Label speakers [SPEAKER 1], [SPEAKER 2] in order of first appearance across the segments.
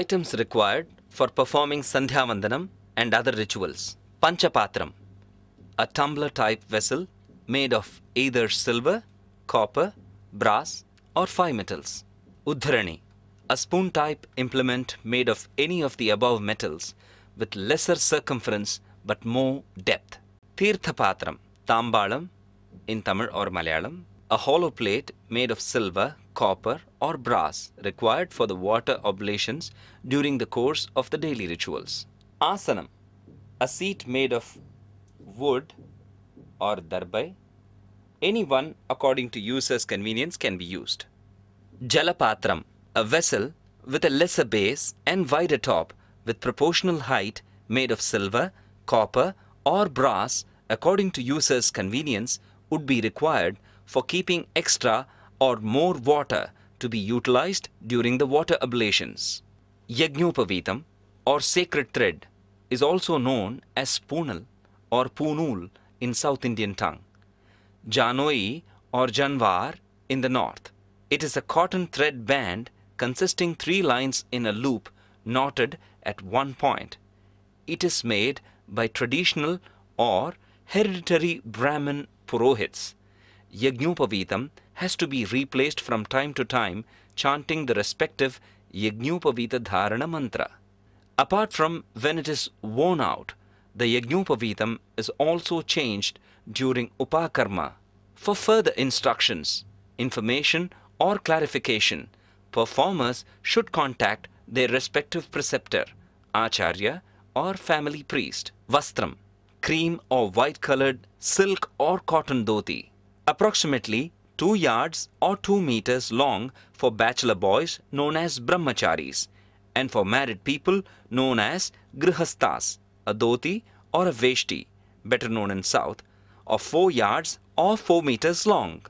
[SPEAKER 1] items required for performing Sandhyavandanam and other rituals. Panchapatram, a tumbler type vessel made of either silver, copper, brass, or five metals. Uddharani, a spoon type implement made of any of the above metals with lesser circumference but more depth. Tirthapatram, tambalam in Tamil or Malayalam, a hollow plate made of silver, copper or brass required for the water oblations during the course of the daily rituals. Asanam, a seat made of wood or darbai, any one according to user's convenience can be used. Jalapatram, a vessel with a lesser base and wider top with proportional height made of silver, copper or brass according to user's convenience would be required for keeping extra or more water to be utilized during the water ablations. Yajnopavitam or sacred thread is also known as punal or punul in South Indian tongue, janoi or janwar in the north. It is a cotton thread band consisting three lines in a loop knotted at one point. It is made by traditional or hereditary Brahmin Purohits Yajnupavitam has to be replaced from time to time chanting the respective Yajnupavita Dharana mantra. Apart from when it is worn out, the Yajnupavitam is also changed during Upakarma. For further instructions, information or clarification, performers should contact their respective preceptor, acharya or family priest, vastram, cream or white colored silk or cotton dhoti approximately 2 yards or 2 meters long for bachelor boys known as brahmacharis and for married people known as grihasthas, a dhoti or a veshti, better known in south, of 4 yards or 4 meters long.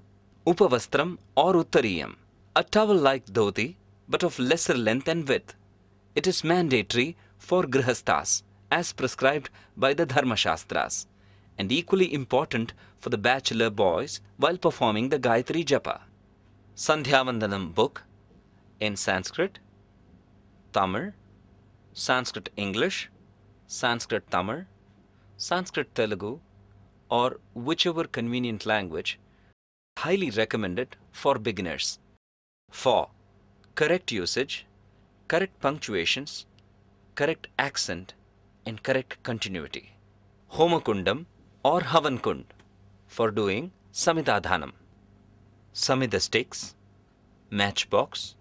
[SPEAKER 1] Upavastram or uttariyam, a towel-like dhoti but of lesser length and width. It is mandatory for grihasthas as prescribed by the Dharma Shastras and equally important for the bachelor boys while performing the Gayatri Japa. Sandhyavandanam book in Sanskrit, Tamil, Sanskrit English, Sanskrit Tamil, Sanskrit Telugu, or whichever convenient language, highly recommended for beginners. For correct usage, correct punctuations, correct accent, and correct continuity. Homakundam or Havan Kund for doing Samidadhanam. Samida sticks, matchbox,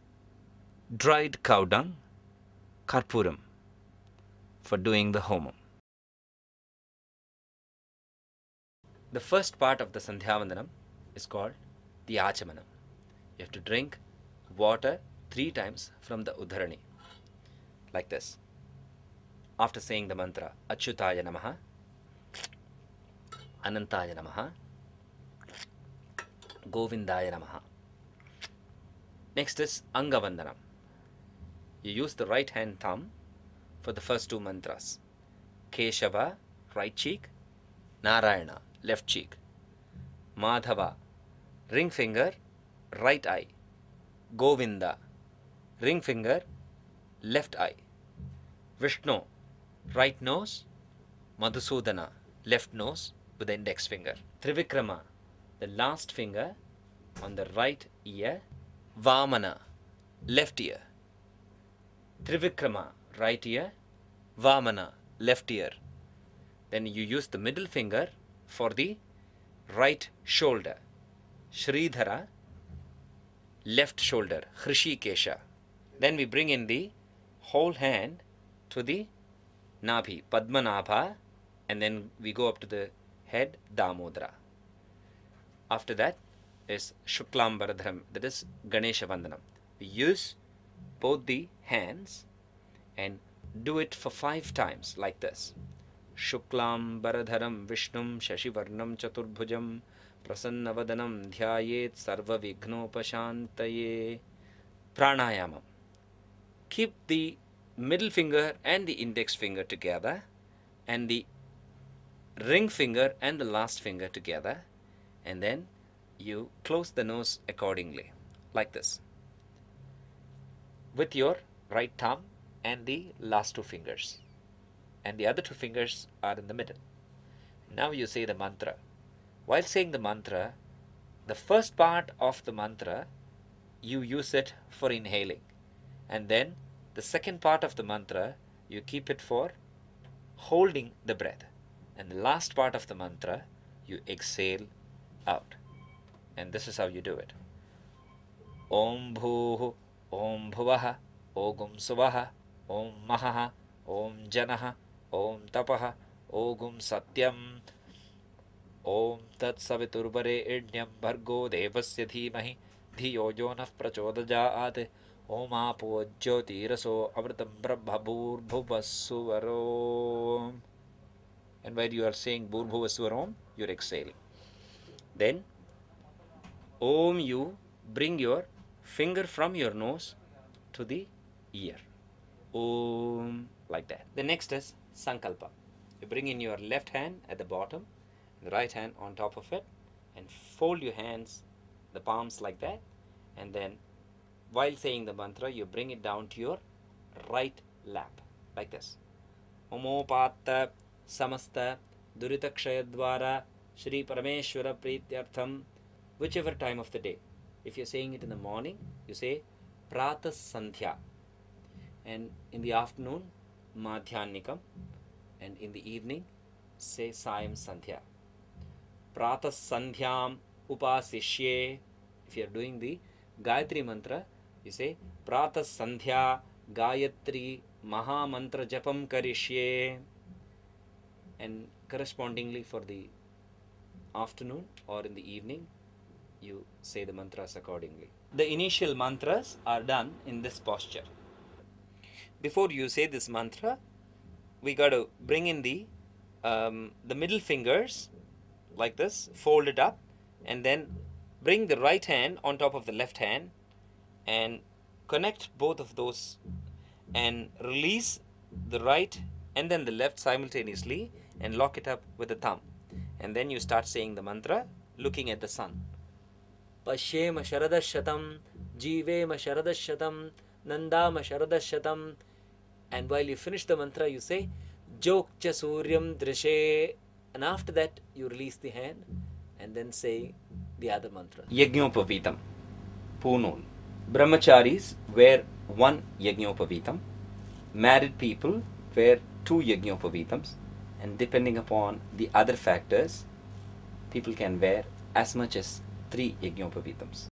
[SPEAKER 1] dried cow dung, karpuram for doing the homam. The first part of the Sandhyavandanam is called the Achamanam. You have to drink water three times from the Udharani, like this. After saying the mantra Achyutaya Namaha, अनंताय नम गोविंदय नम next is अंगवंदनम you use the right hand thumb for the first two mantras Keshava right cheek Narayana left cheek Madhava ring finger right eye Govinda ring finger left eye Vishnu right nose Madhusudana left nose with the index finger. Trivikrama, the last finger on the right ear. Vamana, left ear. Trivikrama, right ear. Vamana, left ear. Then you use the middle finger for the right shoulder. Shridhara, left shoulder. Hrishikesha. Then we bring in the whole hand to the Nabhi, Padmanabha, and then we go up to the head Damodara. After that is Shuklambaradharam, that is Ganesha Vandanam. We use both the hands and do it for five times like this. Vishnum, विष्णुं Chaturbhujam, Prasannavadanam, प्रसन्नवदनं ध्यायेत् सर्वविघ्नोपशान्तये Pranayamam. Keep the middle finger and the index finger together and the ring finger and the last finger together and then you close the nose accordingly like this with your right thumb and the last two fingers and the other two fingers are in the middle now you say the mantra while saying the mantra the first part of the mantra you use it for inhaling and then the second part of the mantra you keep it for holding the breath and the last part of the mantra you exhale out and this is how you do it om bhuh om bhuvah ogum suvah om mahah om janah om tapah ogum satyam ॐ तत्सवितुर्वरेण्यं भर्गो देवस्य धीमहि धियो यो नः प्रचोदजात् ओमापो ज्योतिरसो अमृतं ब्रह्मभूर्भुवः सुवरो and where you are saying Bhur you're exhaling. Then Om you bring your finger from your nose to the ear. Om like that. The next is Sankalpa. You bring in your left hand at the bottom, the right hand on top of it, and fold your hands, the palms like that, and then while saying the mantra, you bring it down to your right lap, like this. Omopatta समस्त दुरीतक्षय द्वारा श्री परमेश्वर प्रीत्यर्थम which ever time of the day if you saying it in the morning you say प्रातः संध्या and in the afternoon माध्यान्निकम and in the evening say सायं संध्या प्रातः संध्या उपासिष्ये if you are doing the Gayatri mantra you say प्रातः संध्या गायत्री महामंत्र जपम करिष्ये and correspondingly for the afternoon or in the evening you say the mantras accordingly the initial mantras are done in this posture before you say this mantra we got to bring in the um, the middle fingers like this fold it up and then bring the right hand on top of the left hand and connect both of those and release the right and then the left simultaneously and lock it up with the thumb. And then you start saying the mantra looking at the sun. Pashyema Sharadashatam, Jivema Sharadashatam, Nandama Sharadashatam. And while you finish the mantra, you say Jokcha Suryam Drishe. And after that, you release the hand and then say the other mantra. Yajnopavitam, Punun. Brahmacharis wear one Yajnopavitam. Married people wear two Yajnopavitams and depending upon the other factors people can wear as much as three yajñopavitams